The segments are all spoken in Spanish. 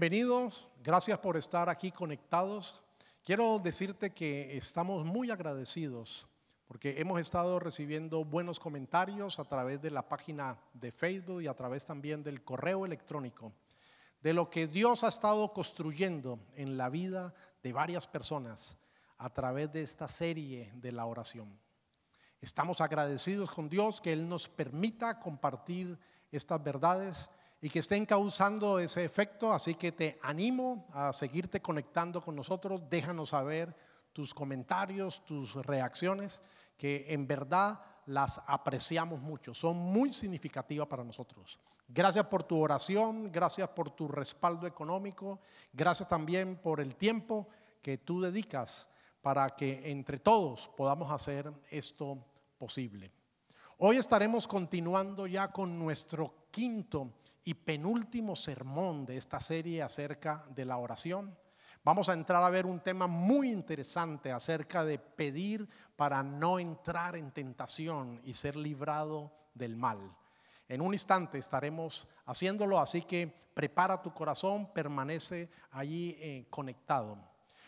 Bienvenidos, gracias por estar aquí conectados. Quiero decirte que estamos muy agradecidos porque hemos estado recibiendo buenos comentarios a través de la página de Facebook y a través también del correo electrónico de lo que Dios ha estado construyendo en la vida de varias personas a través de esta serie de la oración. Estamos agradecidos con Dios que Él nos permita compartir estas verdades y que estén causando ese efecto. Así que te animo a seguirte conectando con nosotros. Déjanos saber tus comentarios, tus reacciones, que en verdad las apreciamos mucho. Son muy significativas para nosotros. Gracias por tu oración, gracias por tu respaldo económico, gracias también por el tiempo que tú dedicas para que entre todos podamos hacer esto posible. Hoy estaremos continuando ya con nuestro quinto y penúltimo sermón de esta serie acerca de la oración. Vamos a entrar a ver un tema muy interesante acerca de pedir para no entrar en tentación y ser librado del mal. En un instante estaremos haciéndolo, así que prepara tu corazón, permanece allí eh, conectado.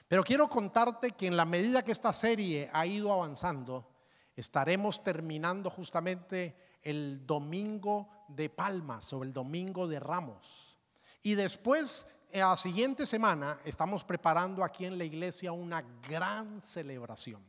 Pero quiero contarte que en la medida que esta serie ha ido avanzando, estaremos terminando justamente el domingo de palmas o el domingo de ramos. Y después, eh, a la siguiente semana, estamos preparando aquí en la iglesia una gran celebración.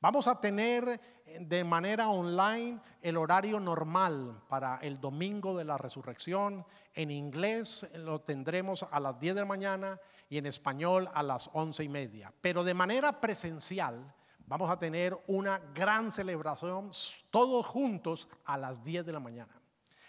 Vamos a tener eh, de manera online el horario normal para el domingo de la resurrección. En inglés eh, lo tendremos a las 10 de la mañana y en español a las 11 y media. Pero de manera presencial Vamos a tener una gran celebración todos juntos a las 10 de la mañana.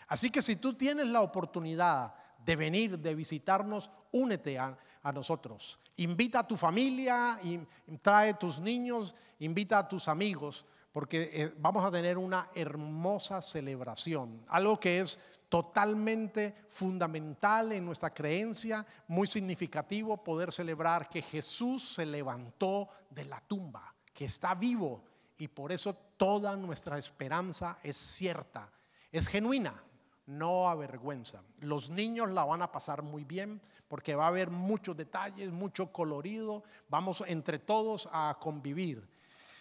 Así que si tú tienes la oportunidad de venir, de visitarnos, únete a, nosotros. Invita a tu familia, y trae tus niños, invita a tus amigos, porque eh, vamos a tener una hermosa celebración, algo que es totalmente fundamental en nuestra creencia, muy significativo poder celebrar que Jesús se levantó de la tumba que está vivo y por eso toda nuestra esperanza es cierta, es genuina, no avergüenza. Los niños la van a pasar muy bien porque va a haber muchos detalles, mucho colorido, vamos entre todos a convivir.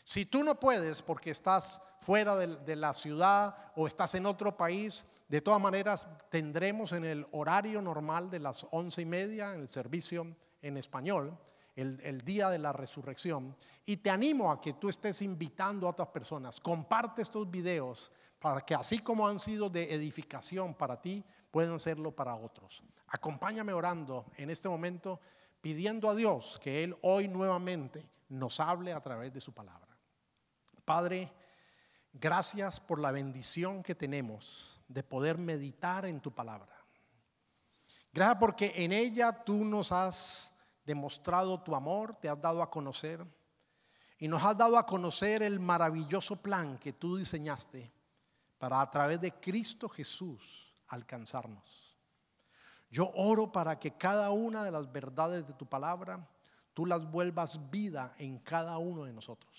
Si tú no puedes porque estás fuera de, la ciudad o estás en otro país, de todas maneras tendremos en el horario normal de las once y media en el servicio en español el, día de la resurrección. Y te animo a que tú estés invitando a otras personas. Comparte estos videos para que así como han sido de edificación para ti, puedan serlo para otros. Acompáñame orando en este momento, pidiendo a Dios que Él hoy nuevamente nos hable a través de su palabra. Padre, gracias por la bendición que tenemos de poder meditar en tu palabra. Gracias porque en ella tú nos has demostrado tu amor, te has dado a conocer y nos has dado a conocer el maravilloso plan que tú diseñaste para a través de Cristo Jesús alcanzarnos. Yo oro para que cada una de las verdades de tu palabra tú las vuelvas vida en cada uno de nosotros.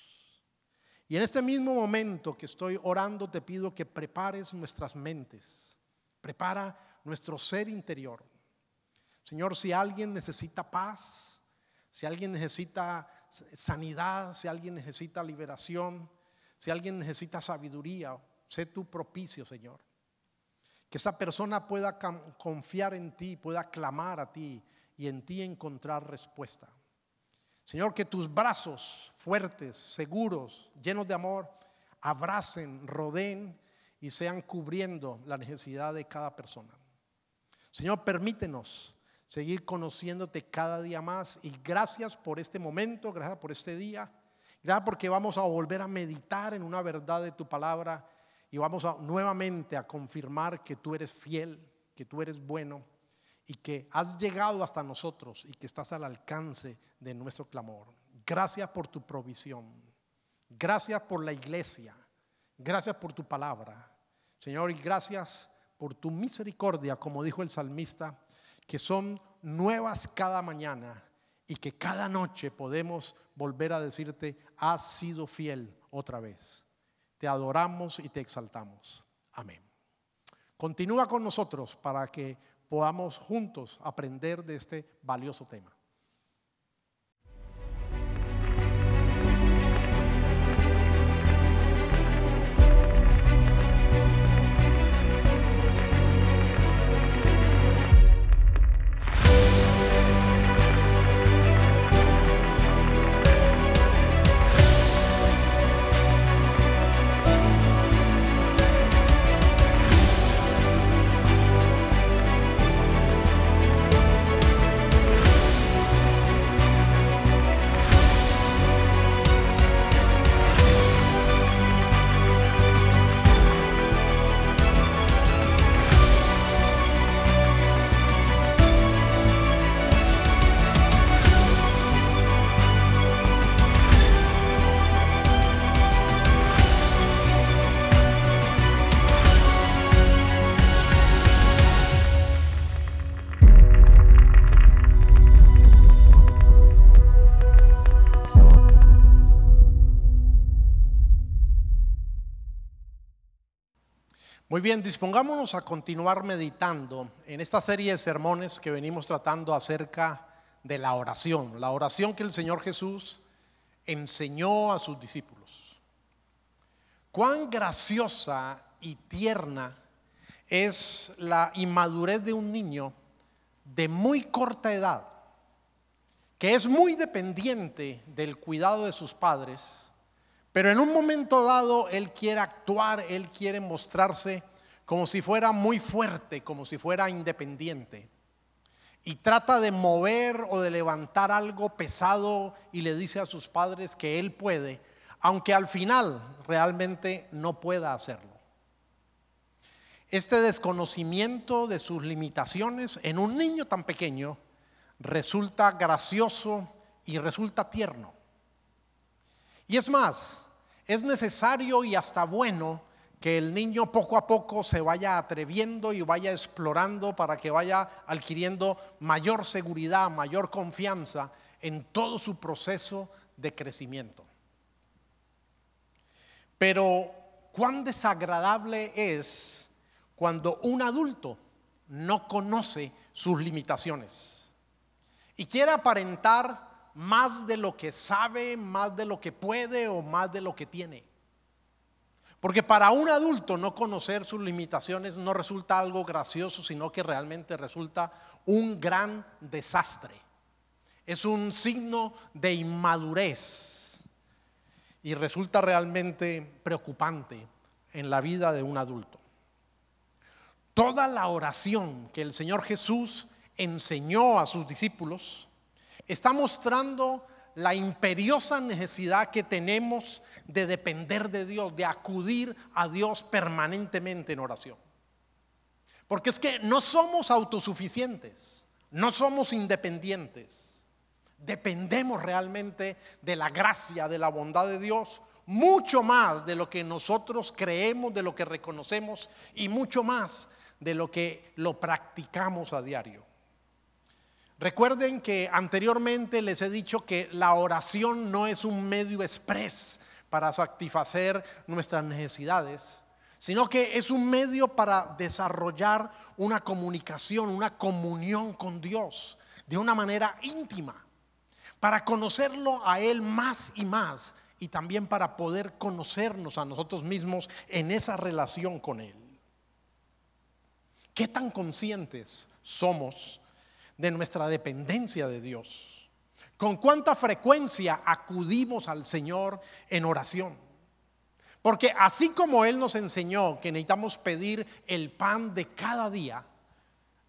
Y en este mismo momento que estoy orando te pido que prepares nuestras mentes, prepara nuestro ser interior Señor, si alguien necesita paz, si alguien necesita sanidad, si alguien necesita liberación, si alguien necesita sabiduría, sé tu propicio, Señor. Que esa persona pueda confiar en ti, pueda clamar a ti y en ti encontrar respuesta. Señor, que tus brazos fuertes, seguros, llenos de amor, abracen, rodeen y sean cubriendo la necesidad de cada persona. Señor, permítenos seguir conociéndote cada día más. Y gracias por este momento, gracias por este día. Gracias porque vamos a volver a meditar en una verdad de tu palabra y vamos nuevamente a confirmar que tú eres fiel, que tú eres bueno y que has llegado hasta nosotros y que estás al alcance de nuestro clamor. Gracias por tu provisión. Gracias por la iglesia. Gracias por tu palabra. Señor, y gracias por tu misericordia, como dijo el salmista, que son nuevas cada mañana y que cada noche podemos volver a decirte, has sido fiel otra vez. Te adoramos y te exaltamos. Amén. Continúa con nosotros para que podamos juntos aprender de este valioso tema. Muy bien, dispongámonos a continuar meditando en esta serie de sermones que venimos tratando acerca de la oración, la oración que el Señor Jesús enseñó a sus discípulos. Cuán graciosa y tierna es la inmadurez de un niño de muy corta edad, que es muy dependiente del cuidado de sus padres pero en un momento dado Él quiere actuar, Él quiere mostrarse como si fuera muy fuerte, como si fuera independiente. Y trata de mover o de levantar algo pesado y le dice a sus padres que Él puede, aunque al final realmente no pueda hacerlo. Este desconocimiento de sus limitaciones en un niño tan pequeño resulta gracioso y resulta tierno. Y es más, es necesario y hasta bueno que el niño poco a poco se vaya atreviendo y vaya explorando para que vaya adquiriendo mayor seguridad, mayor confianza en todo su proceso de crecimiento. Pero cuán desagradable es cuando un adulto no conoce sus limitaciones y quiere aparentar más de lo que sabe, más de lo que puede o más de lo que tiene. Porque para un adulto no conocer sus limitaciones no resulta algo gracioso, sino que realmente resulta un gran desastre. Es un signo de inmadurez y resulta realmente preocupante en la vida de un adulto. Toda la oración que el Señor Jesús enseñó a sus discípulos está mostrando la imperiosa necesidad que tenemos de depender de Dios, de acudir a Dios permanentemente en oración. Porque es que no somos autosuficientes, no somos independientes, dependemos realmente de la gracia, de la bondad de Dios, mucho más de lo que nosotros creemos, de lo que reconocemos y mucho más de lo que lo practicamos a diario. Recuerden que anteriormente les he dicho que la oración no es un medio expres para satisfacer nuestras necesidades, sino que es un medio para desarrollar una comunicación, una comunión con Dios de una manera íntima, para conocerlo a Él más y más y también para poder conocernos a nosotros mismos en esa relación con Él. ¿Qué tan conscientes somos de nuestra dependencia de Dios. Con cuánta frecuencia acudimos al Señor en oración. Porque así como Él nos enseñó que necesitamos pedir el pan de cada día,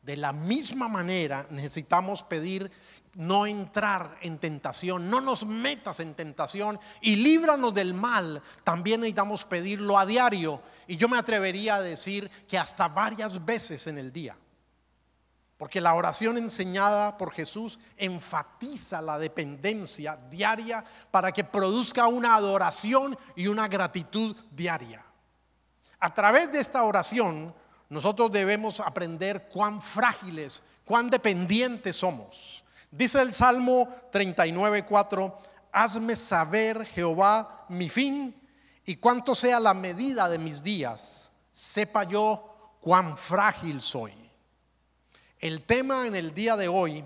de la misma manera necesitamos pedir no entrar en tentación, no nos metas en tentación y líbranos del mal. También necesitamos pedirlo a diario. Y yo me atrevería a decir que hasta varias veces en el día. Porque la oración enseñada por Jesús enfatiza la dependencia diaria para que produzca una adoración y una gratitud diaria. A través de esta oración, nosotros debemos aprender cuán frágiles, cuán dependientes somos. Dice el Salmo 39.4, hazme saber, Jehová, mi fin y cuánto sea la medida de mis días, sepa yo cuán frágil soy. El tema en el día de hoy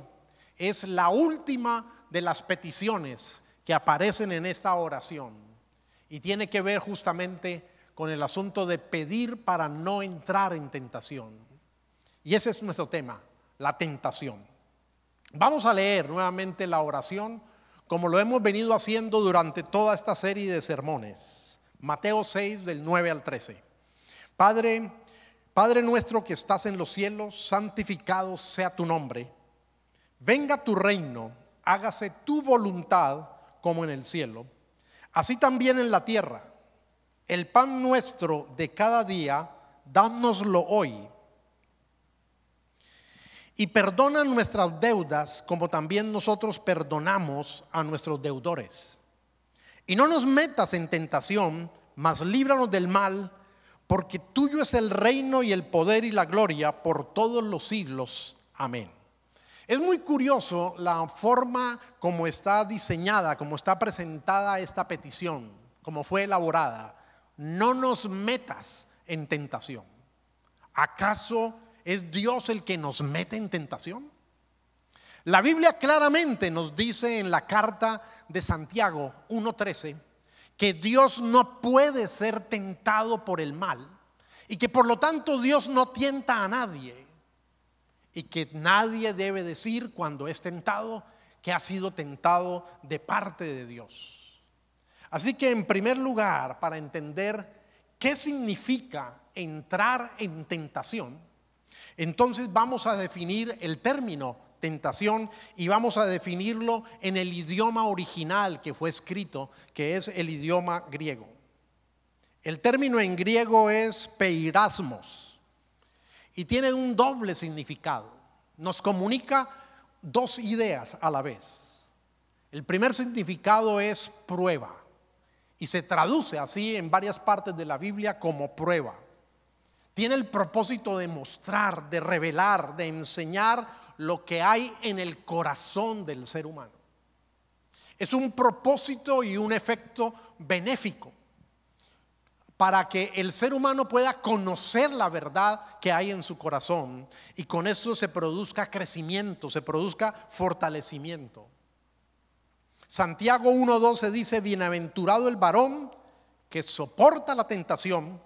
es la última de las peticiones que aparecen en esta oración y tiene que ver justamente con el asunto de pedir para no entrar en tentación. Y ese es nuestro tema, la tentación. Vamos a leer nuevamente la oración como lo hemos venido haciendo durante toda esta serie de sermones. Mateo 6 del 9 al 13. Padre, Padre nuestro que estás en los cielos, santificado sea tu nombre. Venga tu reino, hágase tu voluntad como en el cielo, así también en la tierra. El pan nuestro de cada día, dánoslo hoy. Y perdona nuestras deudas como también nosotros perdonamos a nuestros deudores. Y no nos metas en tentación, mas líbranos del mal, porque tuyo es el reino y el poder y la gloria por todos los siglos. Amén. Es muy curioso la forma como está diseñada, como está presentada esta petición, como fue elaborada. No nos metas en tentación. ¿Acaso es Dios el que nos mete en tentación? La Biblia claramente nos dice en la carta de Santiago 1.13 que Dios no puede ser tentado por el mal y que por lo tanto Dios no tienta a nadie y que nadie debe decir cuando es tentado que ha sido tentado de parte de Dios. Así que en primer lugar, para entender qué significa entrar en tentación, entonces vamos a definir el término tentación y vamos a definirlo en el idioma original que fue escrito, que es el idioma griego. El término en griego es peirasmos y tiene un doble significado. Nos comunica dos ideas a la vez. El primer significado es prueba y se traduce así en varias partes de la Biblia como prueba. Tiene el propósito de mostrar, de revelar, de enseñar lo que hay en el corazón del ser humano. Es un propósito y un efecto benéfico para que el ser humano pueda conocer la verdad que hay en su corazón y con eso se produzca crecimiento, se produzca fortalecimiento. Santiago 1.12 dice, bienaventurado el varón que soporta la tentación,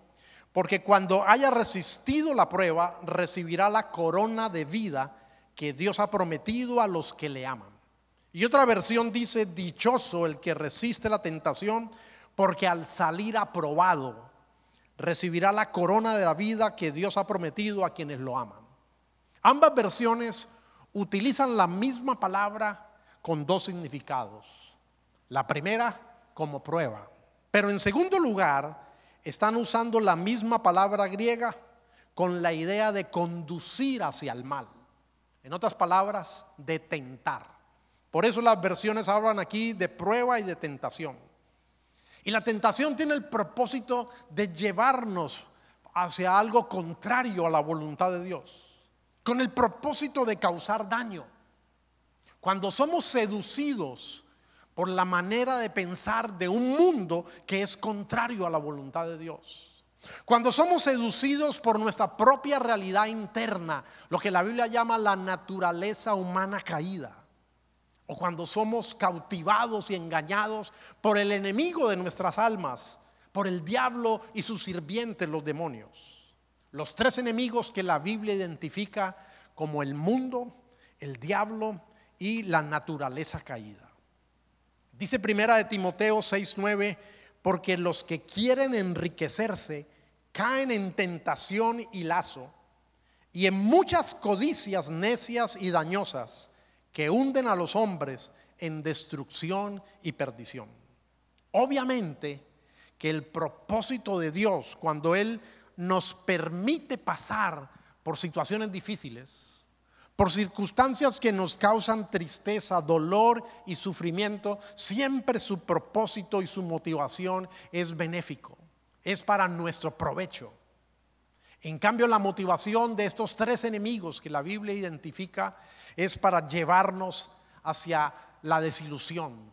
porque cuando haya resistido la prueba, recibirá la corona de vida que Dios ha prometido a los que le aman. Y otra versión dice, dichoso el que resiste la tentación, porque al salir aprobado recibirá la corona de la vida que Dios ha prometido a quienes lo aman. Ambas versiones utilizan la misma palabra con dos significados. La primera como prueba, pero en segundo lugar están usando la misma palabra griega con la idea de conducir hacia el mal. En otras palabras, de tentar. Por eso las versiones hablan aquí de prueba y de tentación. Y la tentación tiene el propósito de llevarnos hacia algo contrario a la voluntad de Dios, con el propósito de causar daño. Cuando somos seducidos por la manera de pensar de un mundo que es contrario a la voluntad de Dios. Cuando somos seducidos por nuestra propia realidad interna, lo que la Biblia llama la naturaleza humana caída, o cuando somos cautivados y engañados por el enemigo de nuestras almas, por el diablo y sus sirvientes, los demonios. Los tres enemigos que la Biblia identifica como el mundo, el diablo y la naturaleza caída. Dice primera de Timoteo 6:9, porque los que quieren enriquecerse caen en tentación y lazo, y en muchas codicias necias y dañosas que hunden a los hombres en destrucción y perdición. Obviamente que el propósito de Dios cuando Él nos permite pasar por situaciones difíciles, por circunstancias que nos causan tristeza, dolor y sufrimiento, siempre su propósito y su motivación es benéfico es para nuestro provecho. En cambio, la motivación de estos tres enemigos que la Biblia identifica es para llevarnos hacia la desilusión,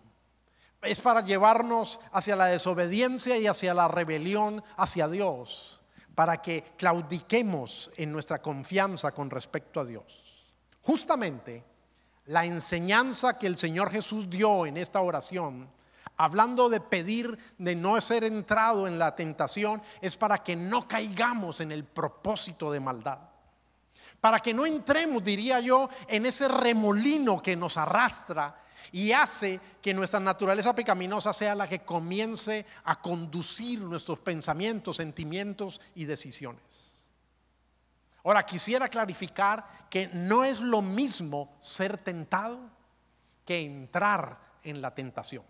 es para llevarnos hacia la desobediencia y hacia la rebelión hacia Dios, para que claudiquemos en nuestra confianza con respecto a Dios. Justamente la enseñanza que el Señor Jesús dio en esta oración hablando de pedir, de no ser entrado en la tentación, es para que no caigamos en el propósito de maldad. Para que no entremos, diría yo, en ese remolino que nos arrastra y hace que nuestra naturaleza pecaminosa sea la que comience a conducir nuestros pensamientos, sentimientos y decisiones. Ahora, quisiera clarificar que no es lo mismo ser tentado que entrar en la tentación.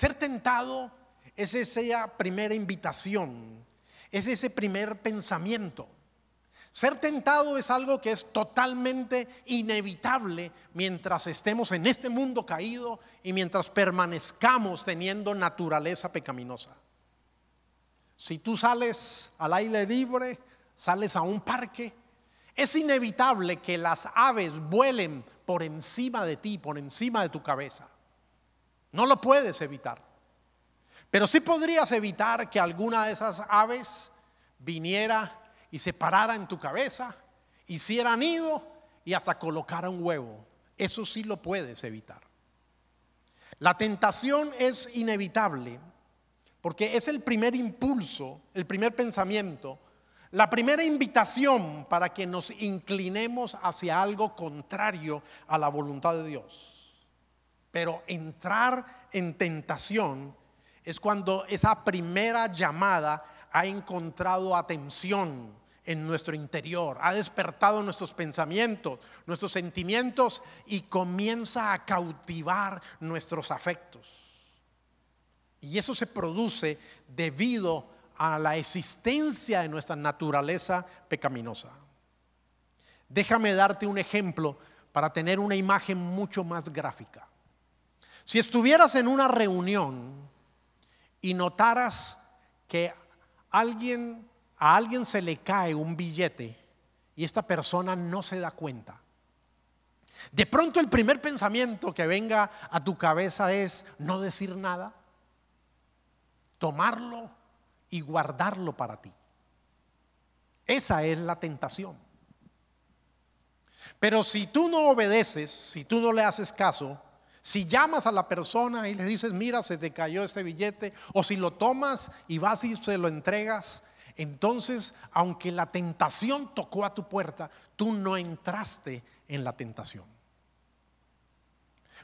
Ser tentado es esa primera invitación, es ese primer pensamiento. Ser tentado es algo que es totalmente inevitable mientras estemos en este mundo caído y mientras permanezcamos teniendo naturaleza pecaminosa. Si tú sales al aire libre, sales a un parque, es inevitable que las aves vuelen por encima de ti, por encima de tu cabeza. No lo puedes evitar. Pero sí podrías evitar que alguna de esas aves viniera y se parara en tu cabeza, hiciera nido y hasta colocara un huevo. Eso sí lo puedes evitar. La tentación es inevitable porque es el primer impulso, el primer pensamiento, la primera invitación para que nos inclinemos hacia algo contrario a la voluntad de Dios. Pero entrar en tentación es cuando esa primera llamada ha encontrado atención en nuestro interior, ha despertado nuestros pensamientos, nuestros sentimientos y comienza a cautivar nuestros afectos. Y eso se produce debido a la existencia de nuestra naturaleza pecaminosa. Déjame darte un ejemplo para tener una imagen mucho más gráfica. Si estuvieras en una reunión y notaras que alguien, a alguien se le cae un billete y esta persona no se da cuenta, de pronto el primer pensamiento que venga a tu cabeza es no decir nada, tomarlo y guardarlo para ti. Esa es la tentación. Pero si tú no obedeces, si tú no le haces caso, si llamas a la persona y le dices, mira, se te cayó este billete, o si lo tomas y vas y se lo entregas, entonces, aunque la tentación tocó a tu puerta, tú no entraste en la tentación.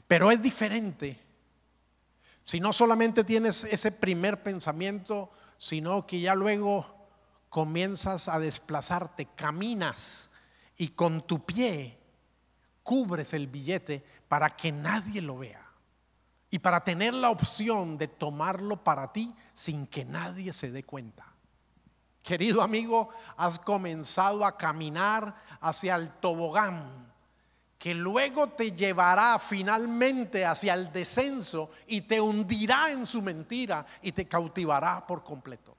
Pero es diferente si no solamente tienes ese primer pensamiento, sino que ya luego comienzas a desplazarte, caminas y con tu pie cubres el billete para que nadie lo vea y para tener la opción de tomarlo para ti sin que nadie se dé cuenta. Querido amigo, has comenzado a caminar hacia el tobogán que luego te llevará finalmente hacia el descenso y te hundirá en su mentira y te cautivará por completo.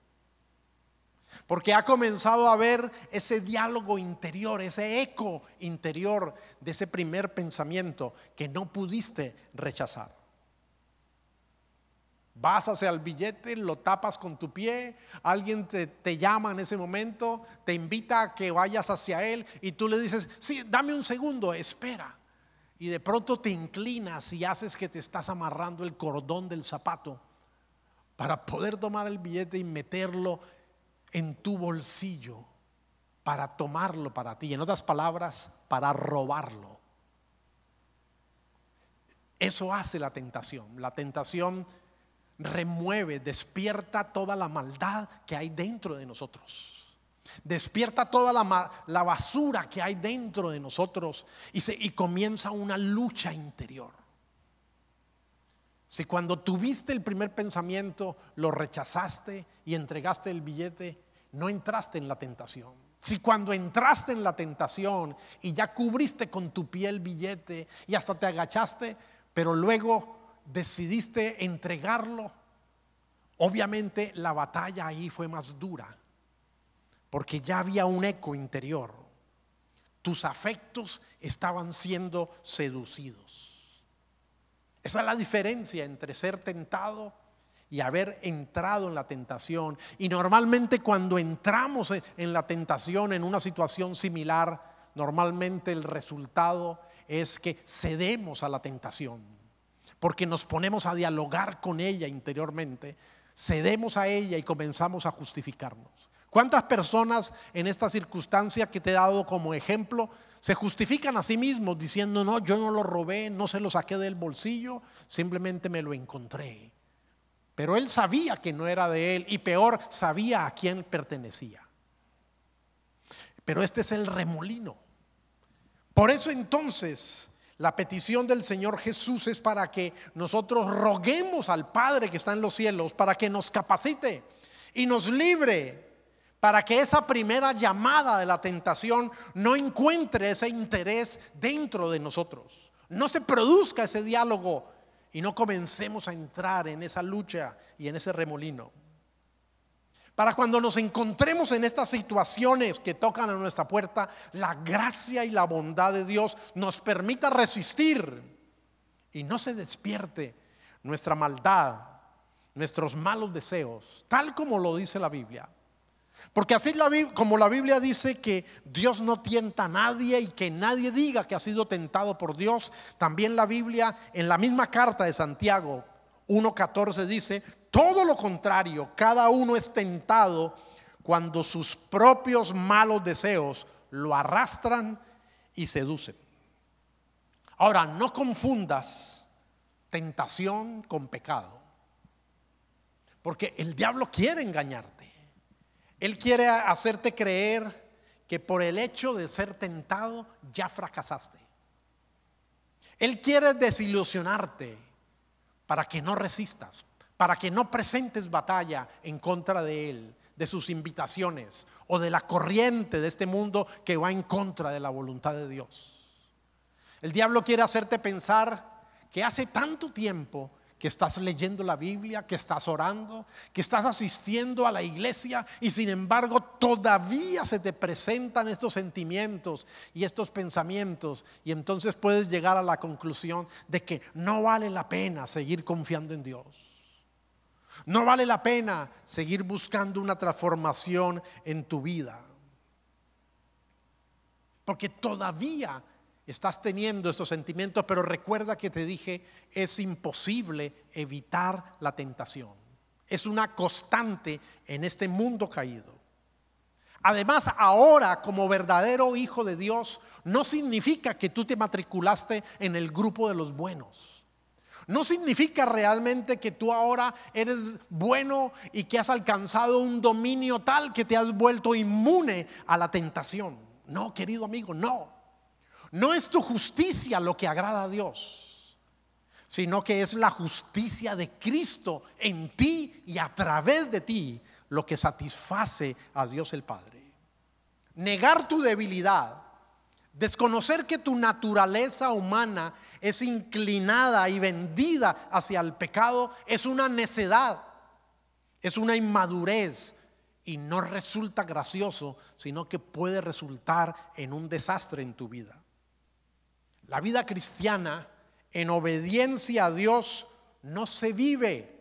Porque ha comenzado a ver ese diálogo interior, ese eco interior de ese primer pensamiento que no pudiste rechazar. Vas hacia el billete, lo tapas con tu pie, alguien te, te, llama en ese momento, te invita a que vayas hacia él y tú le dices, sí, dame un segundo, espera. Y de pronto te inclinas y haces que te estás amarrando el cordón del zapato para poder tomar el billete y meterlo en tu bolsillo para tomarlo para ti, en otras palabras, para robarlo. Eso hace la tentación. La tentación remueve, despierta toda la maldad que hay dentro de nosotros. Despierta toda la, basura que hay dentro de nosotros y, se, y comienza una lucha interior. Si cuando tuviste el primer pensamiento, lo rechazaste y entregaste el billete, no entraste en la tentación. Si cuando entraste en la tentación y ya cubriste con tu piel billete y hasta te agachaste, pero luego decidiste entregarlo, obviamente la batalla ahí fue más dura, porque ya había un eco interior. Tus afectos estaban siendo seducidos. Esa es la diferencia entre ser tentado y haber entrado en la tentación. Y normalmente cuando entramos en la tentación, en una situación similar, normalmente el resultado es que cedemos a la tentación, porque nos ponemos a dialogar con ella interiormente, cedemos a ella y comenzamos a justificarnos. ¿Cuántas personas en esta circunstancia que te he dado como ejemplo se justifican a sí mismos diciendo, no, yo no lo robé, no se lo saqué del bolsillo, simplemente me lo encontré? Pero él sabía que no era de él y peor, sabía a quién pertenecía. Pero este es el remolino. Por eso entonces la petición del Señor Jesús es para que nosotros roguemos al Padre que está en los cielos, para que nos capacite y nos libre, para que esa primera llamada de la tentación no encuentre ese interés dentro de nosotros, no se produzca ese diálogo y no comencemos a entrar en esa lucha y en ese remolino. Para cuando nos encontremos en estas situaciones que tocan a nuestra puerta, la gracia y la bondad de Dios nos permita resistir y no se despierte nuestra maldad, nuestros malos deseos, tal como lo dice la Biblia. Porque así la, como la Biblia dice que Dios no tienta a nadie y que nadie diga que ha sido tentado por Dios, también la Biblia en la misma carta de Santiago 1.14 dice, todo lo contrario, cada uno es tentado cuando sus propios malos deseos lo arrastran y seducen. Ahora, no confundas tentación con pecado, porque el diablo quiere engañarte. Él quiere hacerte creer que por el hecho de ser tentado ya fracasaste. Él quiere desilusionarte para que no resistas, para que no presentes batalla en contra de Él, de sus invitaciones o de la corriente de este mundo que va en contra de la voluntad de Dios. El diablo quiere hacerte pensar que hace tanto tiempo que estás leyendo la Biblia, que estás orando, que estás asistiendo a la iglesia y sin embargo todavía se te presentan estos sentimientos y estos pensamientos y entonces puedes llegar a la conclusión de que no vale la pena seguir confiando en Dios. No vale la pena seguir buscando una transformación en tu vida. Porque todavía Estás teniendo estos sentimientos, pero recuerda que te dije, es imposible evitar la tentación. Es una constante en este mundo caído. Además, ahora como verdadero hijo de Dios, no significa que tú te matriculaste en el grupo de los buenos. No significa realmente que tú ahora eres bueno y que has alcanzado un dominio tal que te has vuelto inmune a la tentación. No, querido amigo, no. No es tu justicia lo que agrada a Dios, sino que es la justicia de Cristo en ti y a través de ti lo que satisface a Dios el Padre. Negar tu debilidad, desconocer que tu naturaleza humana es inclinada y vendida hacia el pecado, es una necedad, es una inmadurez, y no resulta gracioso, sino que puede resultar en un desastre en tu vida. La vida cristiana en obediencia a Dios no se vive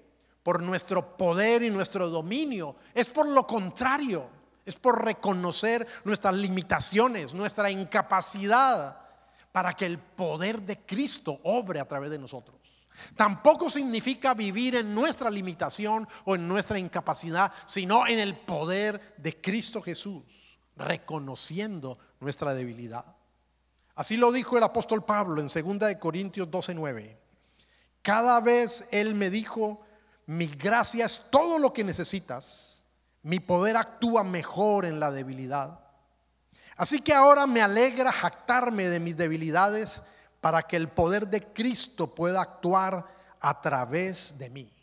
por nuestro poder y nuestro dominio, es por lo contrario, es por reconocer nuestras limitaciones, nuestra incapacidad para que el poder de Cristo obre a través de nosotros. Tampoco significa vivir en nuestra limitación o en nuestra incapacidad, sino en el poder de Cristo Jesús, reconociendo nuestra debilidad. Así lo dijo el apóstol Pablo en 2 Corintios 12:9. Cada vez él me dijo, mi gracia es todo lo que necesitas, mi poder actúa mejor en la debilidad. Así que ahora me alegra jactarme de mis debilidades para que el poder de Cristo pueda actuar a través de mí.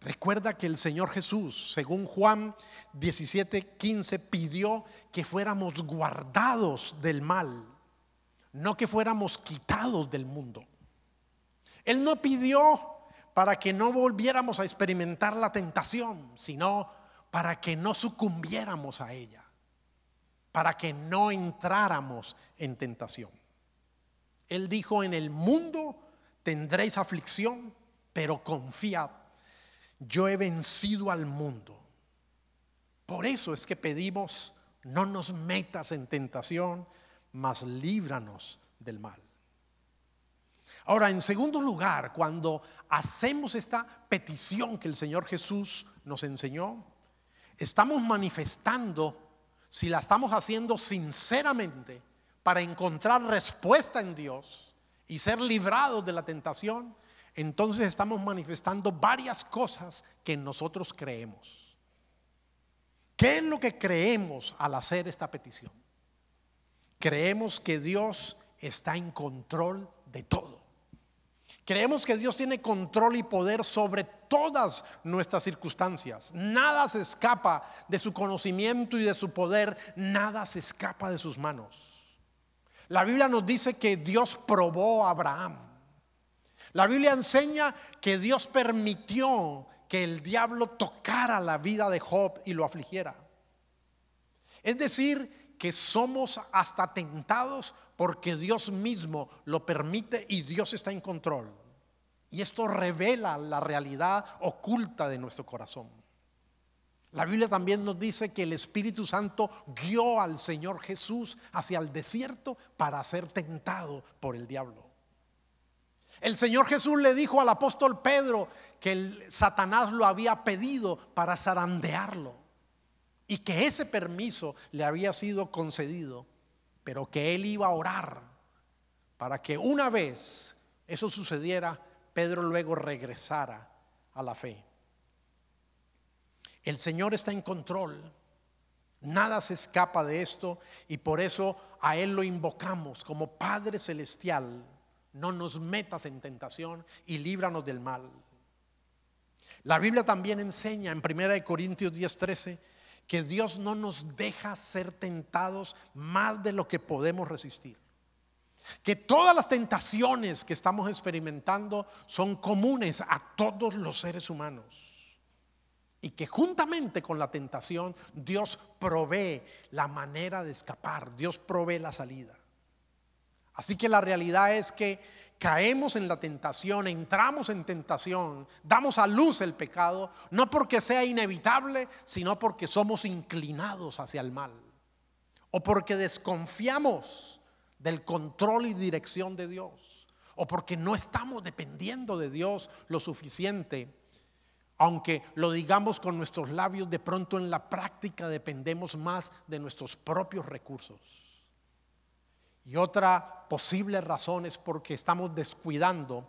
Recuerda que el Señor Jesús, según Juan 17, 15, pidió que fuéramos guardados del mal, no que fuéramos quitados del mundo. Él no pidió para que no volviéramos a experimentar la tentación, sino para que no sucumbiéramos a ella, para que no entráramos en tentación. Él dijo, en el mundo tendréis aflicción, pero confiad yo he vencido al mundo. Por eso es que pedimos, no nos metas en tentación, mas líbranos del mal. Ahora, en segundo lugar, cuando hacemos esta petición que el Señor Jesús nos enseñó, estamos manifestando, si la estamos haciendo sinceramente, para encontrar respuesta en Dios y ser librados de la tentación, entonces estamos manifestando varias cosas que nosotros creemos. ¿Qué es lo que creemos al hacer esta petición? Creemos que Dios está en control de todo. Creemos que Dios tiene control y poder sobre todas nuestras circunstancias. Nada se escapa de su conocimiento y de su poder. Nada se escapa de sus manos. La Biblia nos dice que Dios probó a Abraham. La Biblia enseña que Dios permitió que el diablo tocara la vida de Job y lo afligiera. Es decir, que somos hasta tentados porque Dios mismo lo permite y Dios está en control. Y esto revela la realidad oculta de nuestro corazón. La Biblia también nos dice que el Espíritu Santo guió al Señor Jesús hacia el desierto para ser tentado por el diablo. El Señor Jesús le dijo al apóstol Pedro que el Satanás lo había pedido para zarandearlo y que ese permiso le había sido concedido, pero que él iba a orar para que una vez eso sucediera, Pedro luego regresara a la fe. El Señor está en control. Nada se escapa de esto y por eso a Él lo invocamos como Padre Celestial no nos metas en tentación y líbranos del mal. La Biblia también enseña en 1 Corintios 10:13 que Dios no nos deja ser tentados más de lo que podemos resistir. Que todas las tentaciones que estamos experimentando son comunes a todos los seres humanos. Y que juntamente con la tentación Dios provee la manera de escapar, Dios provee la salida. Así que la realidad es que caemos en la tentación, entramos en tentación, damos a luz el pecado, no porque sea inevitable, sino porque somos inclinados hacia el mal. O porque desconfiamos del control y dirección de Dios. O porque no estamos dependiendo de Dios lo suficiente. Aunque lo digamos con nuestros labios, de pronto en la práctica dependemos más de nuestros propios recursos. Y otra posible razón es porque estamos descuidando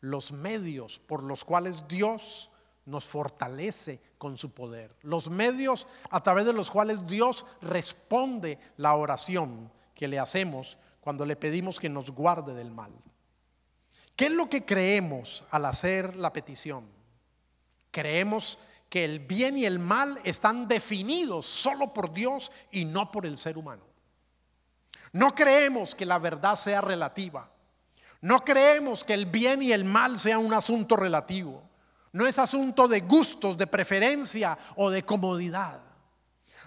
los medios por los cuales Dios nos fortalece con su poder, los medios a través de los cuales Dios responde la oración que le hacemos cuando le pedimos que nos guarde del mal. ¿Qué es lo que creemos al hacer la petición? Creemos que el bien y el mal están definidos solo por Dios y no por el ser humano. No creemos que la verdad sea relativa. No creemos que el bien y el mal sea un asunto relativo. No es asunto de gustos, de preferencia o de comodidad.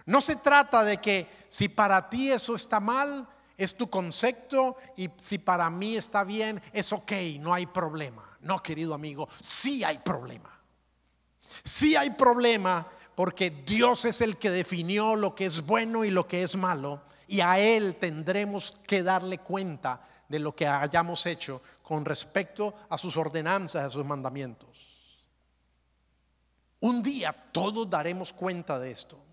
No se trata de que si para ti eso está mal, es tu concepto y si para mí está bien, es ok, no hay problema. No, querido amigo, sí hay problema. Sí hay problema porque Dios es el que definió lo que es bueno y lo que es malo y a Él tendremos que darle cuenta de lo que hayamos hecho con respecto a sus ordenanzas, a sus mandamientos. Un día todos daremos cuenta de esto.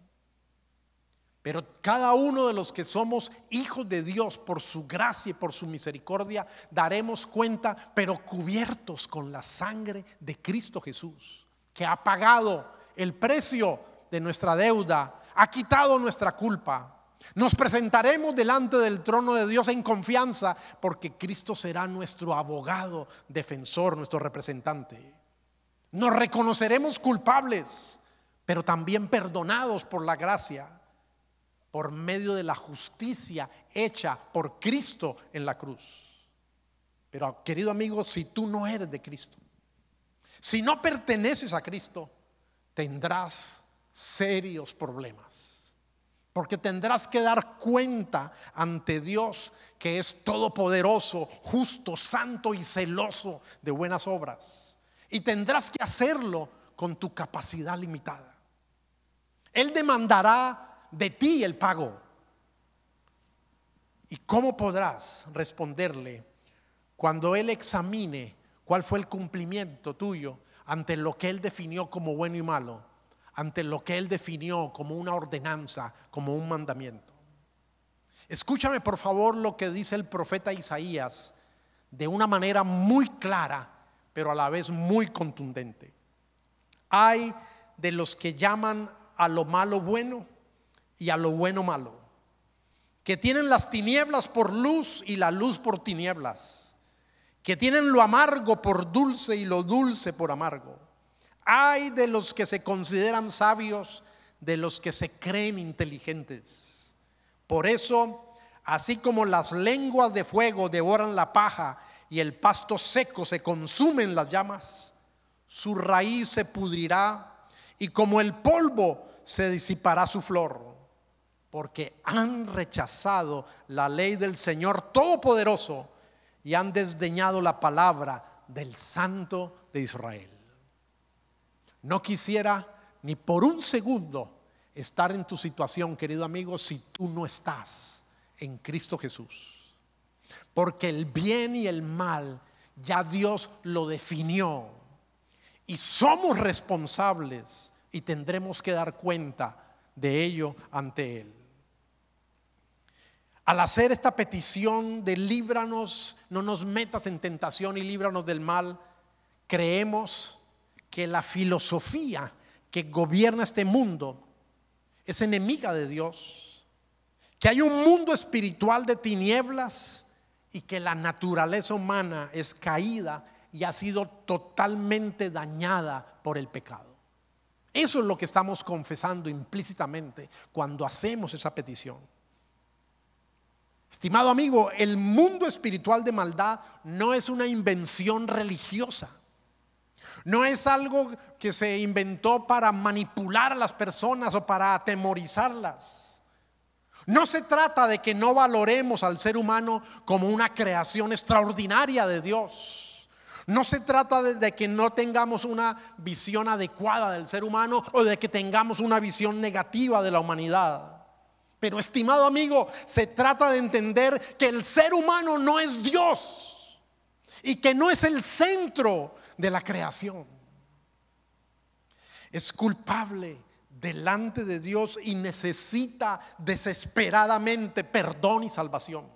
Pero cada uno de los que somos hijos de Dios por su gracia y por su misericordia, daremos cuenta, pero cubiertos con la sangre de Cristo Jesús, que ha pagado el precio de nuestra deuda, ha quitado nuestra culpa nos presentaremos delante del trono de Dios en confianza porque Cristo será nuestro abogado, defensor, nuestro representante. Nos reconoceremos culpables, pero también perdonados por la gracia, por medio de la justicia hecha por Cristo en la cruz. Pero querido amigo, si tú no eres de Cristo, si no perteneces a Cristo, tendrás serios problemas porque tendrás que dar cuenta ante Dios que es todopoderoso, justo, santo y celoso de buenas obras. Y tendrás que hacerlo con tu capacidad limitada. Él demandará de ti el pago. ¿Y cómo podrás responderle cuando Él examine cuál fue el cumplimiento tuyo ante lo que Él definió como bueno y malo? ante lo que él definió como una ordenanza, como un mandamiento. Escúchame por favor lo que dice el profeta Isaías de una manera muy clara, pero a la vez muy contundente. Hay de los que llaman a lo malo bueno y a lo bueno malo, que tienen las tinieblas por luz y la luz por tinieblas, que tienen lo amargo por dulce y lo dulce por amargo. Hay de los que se consideran sabios, de los que se creen inteligentes. Por eso, así como las lenguas de fuego devoran la paja y el pasto seco se consumen las llamas, su raíz se pudrirá y como el polvo se disipará su flor, porque han rechazado la ley del Señor Todopoderoso y han desdeñado la palabra del Santo de Israel. No quisiera ni por un segundo estar en tu situación, querido amigo, si tú no estás en Cristo Jesús. Porque el bien y el mal ya Dios lo definió. Y somos responsables y tendremos que dar cuenta de ello ante Él. Al hacer esta petición de líbranos, no nos metas en tentación y líbranos del mal, creemos que la filosofía que gobierna este mundo es enemiga de Dios, que hay un mundo espiritual de tinieblas y que la naturaleza humana es caída y ha sido totalmente dañada por el pecado. Eso es lo que estamos confesando implícitamente cuando hacemos esa petición. Estimado amigo, el mundo espiritual de maldad no es una invención religiosa. No es algo que se inventó para manipular a las personas o para atemorizarlas. No se trata de que no valoremos al ser humano como una creación extraordinaria de Dios. No se trata de que no tengamos una visión adecuada del ser humano o de que tengamos una visión negativa de la humanidad. Pero estimado amigo, se trata de entender que el ser humano no es Dios y que no es el centro de la creación. Es culpable delante de Dios y necesita desesperadamente perdón y salvación.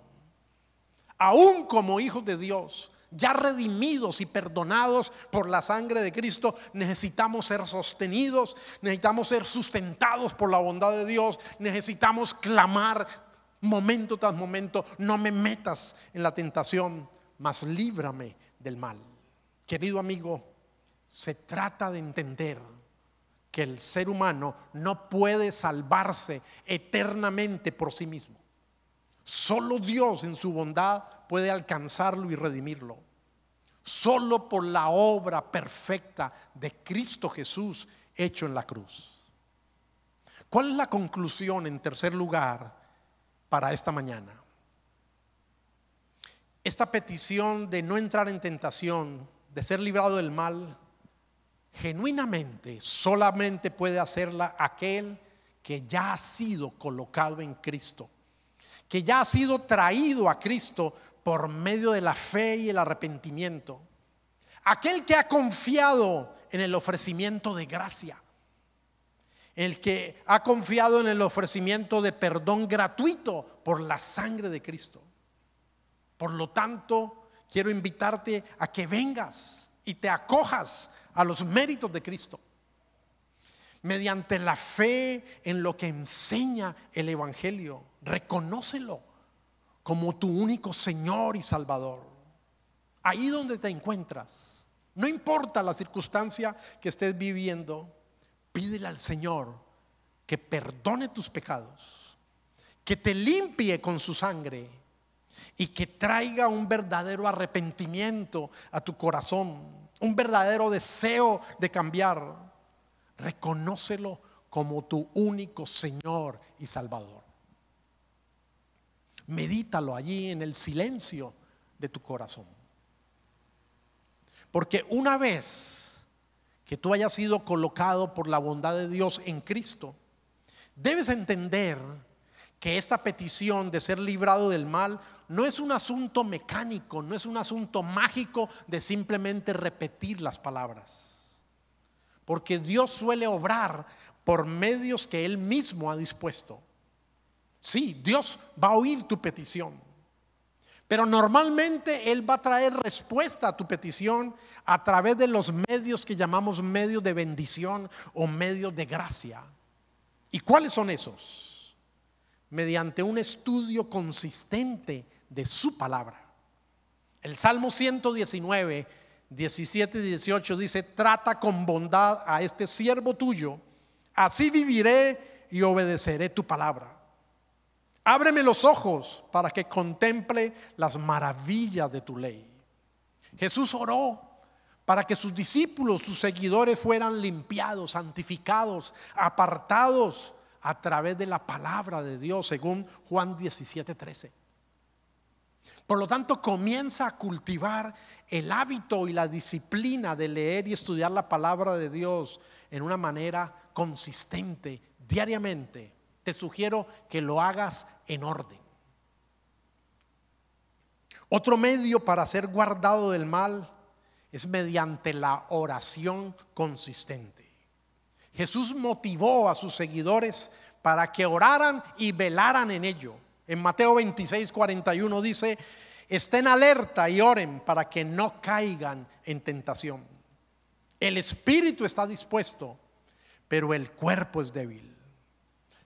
Aún como hijos de Dios, ya redimidos y perdonados por la sangre de Cristo, necesitamos ser sostenidos, necesitamos ser sustentados por la bondad de Dios, necesitamos clamar momento tras momento, no me metas en la tentación, mas líbrame del mal. Querido amigo, se trata de entender que el ser humano no puede salvarse eternamente por sí mismo. Solo Dios en su bondad puede alcanzarlo y redimirlo. Solo por la obra perfecta de Cristo Jesús hecho en la cruz. ¿Cuál es la conclusión en tercer lugar para esta mañana? Esta petición de no entrar en tentación ser librado del mal, genuinamente solamente puede hacerla aquel que ya ha sido colocado en Cristo, que ya ha sido traído a Cristo por medio de la fe y el arrepentimiento. Aquel que ha confiado en el ofrecimiento de gracia, el que ha confiado en el ofrecimiento de perdón gratuito por la sangre de Cristo. Por lo tanto, quiero invitarte a que vengas y te acojas a los méritos de Cristo. Mediante la fe en lo que enseña el Evangelio, reconócelo como tu único Señor y Salvador. Ahí donde te encuentras, no importa la circunstancia que estés viviendo, pídele al Señor que perdone tus pecados, que te limpie con su sangre y que traiga un verdadero arrepentimiento a tu corazón, un verdadero deseo de cambiar. Reconócelo como tu único Señor y Salvador. Medítalo allí en el silencio de tu corazón. Porque una vez que tú hayas sido colocado por la bondad de Dios en Cristo, debes entender que esta petición de ser librado del mal no es un asunto mecánico, no es un asunto mágico de simplemente repetir las palabras. Porque Dios suele obrar por medios que Él mismo ha dispuesto. Sí, Dios va a oír tu petición. Pero normalmente Él va a traer respuesta a tu petición a través de los medios que llamamos medios de bendición o medios de gracia. ¿Y cuáles son esos? Mediante un estudio consistente de su palabra. El Salmo 119, 17 y 18 dice, trata con bondad a este siervo tuyo, así viviré y obedeceré tu palabra. Ábreme los ojos para que contemple las maravillas de tu ley. Jesús oró para que sus discípulos, sus seguidores fueran limpiados, santificados, apartados a través de la palabra de Dios, según Juan 17, 13. Por lo tanto, comienza a cultivar el hábito y la disciplina de leer y estudiar la palabra de Dios en una manera consistente, diariamente. Te sugiero que lo hagas en orden. Otro medio para ser guardado del mal es mediante la oración consistente. Jesús motivó a sus seguidores para que oraran y velaran en ello. En Mateo 26, 41 dice, estén alerta y oren para que no caigan en tentación. El espíritu está dispuesto, pero el cuerpo es débil.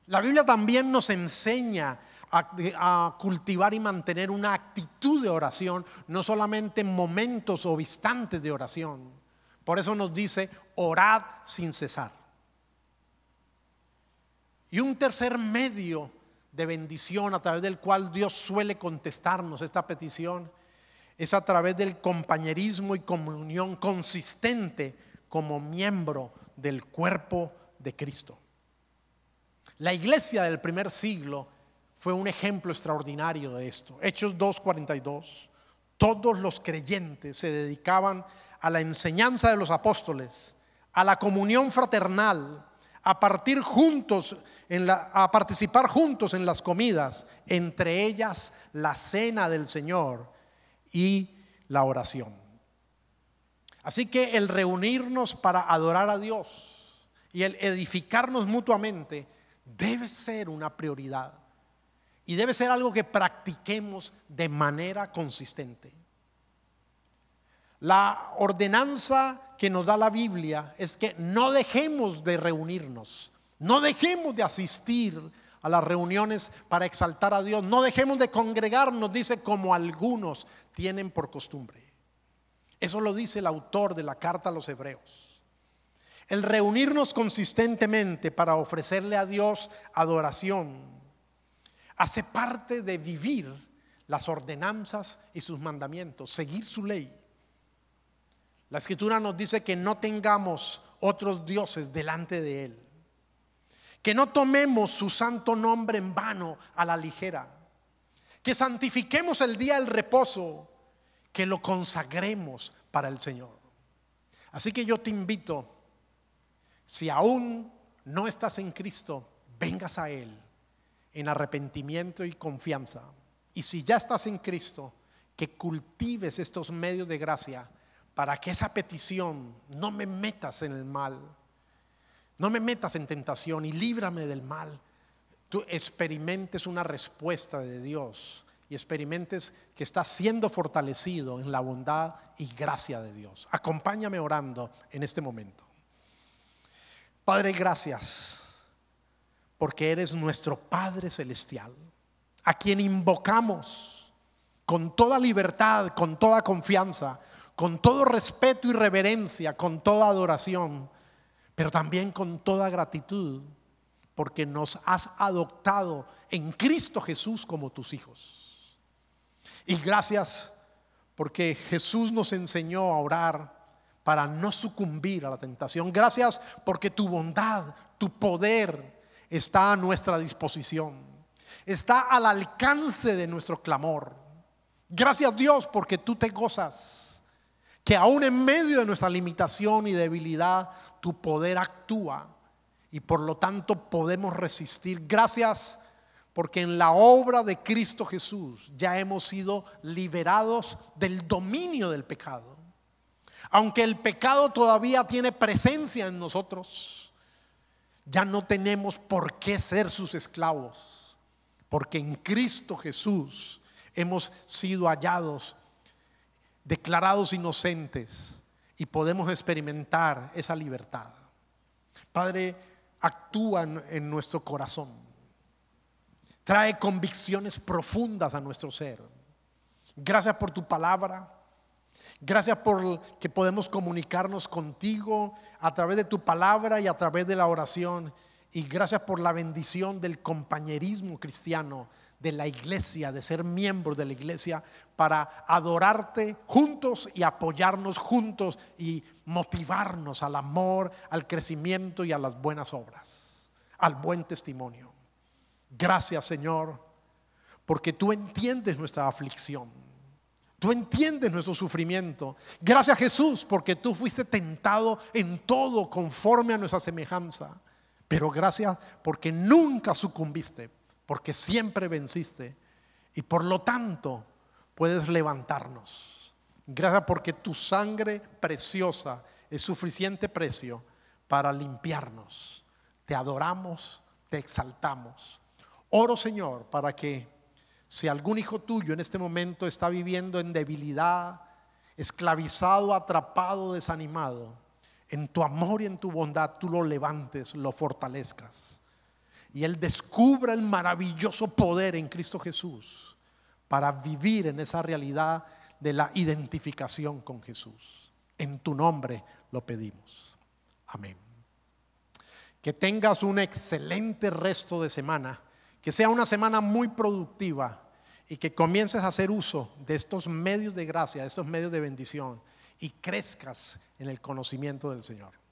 La Biblia también nos enseña a, cultivar y mantener una actitud de oración, no solamente momentos o instantes de oración. Por eso nos dice, orad sin cesar. Y un tercer medio de bendición a través del cual Dios suele contestarnos esta petición es a través del compañerismo y comunión consistente como miembro del cuerpo de Cristo. La iglesia del primer siglo fue un ejemplo extraordinario de esto. Hechos 2.42. Todos los creyentes se dedicaban a la enseñanza de los apóstoles, a la comunión fraternal, a partir juntos, a participar juntos en las comidas, entre ellas la cena del Señor y la oración. Así que el reunirnos para adorar a Dios y el edificarnos mutuamente debe ser una prioridad y debe ser algo que practiquemos de manera consistente. La ordenanza que nos da la Biblia es que no dejemos de reunirnos, no dejemos de asistir a las reuniones para exaltar a Dios, no dejemos de congregarnos, dice, como algunos tienen por costumbre. Eso lo dice el autor de la carta a los hebreos. El reunirnos consistentemente para ofrecerle a Dios adoración hace parte de vivir las ordenanzas y sus mandamientos, seguir su ley. La escritura nos dice que no tengamos otros dioses delante de Él. Que no tomemos su santo nombre en vano a la ligera. Que santifiquemos el día del reposo. Que lo consagremos para el Señor. Así que yo te invito, si aún no estás en Cristo, vengas a Él en arrepentimiento y confianza. Y si ya estás en Cristo, que cultives estos medios de gracia para que esa petición, no me metas en el mal, no me metas en tentación y líbrame del mal, tú experimentes una respuesta de Dios y experimentes que estás siendo fortalecido en la bondad y gracia de Dios. Acompáñame orando en este momento. Padre, gracias porque eres nuestro Padre Celestial, a quien invocamos con toda libertad, con toda confianza con todo respeto y reverencia, con toda adoración, pero también con toda gratitud, porque nos has adoptado en Cristo Jesús como tus hijos. Y gracias porque Jesús nos enseñó a orar para no sucumbir a la tentación. Gracias porque tu bondad, tu poder está a nuestra disposición, está al alcance de nuestro clamor. Gracias Dios porque tú te gozas que aún en medio de nuestra limitación y debilidad, tu poder actúa y por lo tanto podemos resistir. Gracias porque en la obra de Cristo Jesús ya hemos sido liberados del dominio del pecado. Aunque el pecado todavía tiene presencia en nosotros, ya no tenemos por qué ser sus esclavos, porque en Cristo Jesús hemos sido hallados declarados inocentes y podemos experimentar esa libertad. Padre, actúa en nuestro corazón. Trae convicciones profundas a nuestro ser. Gracias por tu palabra. Gracias por que podemos comunicarnos contigo a través de tu palabra y a través de la oración. Y gracias por la bendición del compañerismo cristiano de la iglesia, de ser miembros de la iglesia, para adorarte juntos y apoyarnos juntos y motivarnos al amor, al crecimiento y a las buenas obras, al buen testimonio. Gracias Señor, porque tú entiendes nuestra aflicción, tú entiendes nuestro sufrimiento. Gracias Jesús, porque tú fuiste tentado en todo conforme a nuestra semejanza. Pero gracias porque nunca sucumbiste, porque siempre venciste y por lo tanto puedes levantarnos. Gracias porque tu sangre preciosa es suficiente precio para limpiarnos. Te adoramos, te exaltamos. Oro Señor para que si algún hijo tuyo en este momento está viviendo en debilidad, esclavizado, atrapado, desanimado, en tu amor y en tu bondad tú lo levantes, lo fortalezcas y Él descubra el maravilloso poder en Cristo Jesús para vivir en esa realidad de la identificación con Jesús. En tu nombre lo pedimos. Amén. Que tengas un excelente resto de semana, que sea una semana muy productiva y que comiences a hacer uso de estos medios de gracia, de estos medios de bendición y crezcas en el conocimiento del Señor.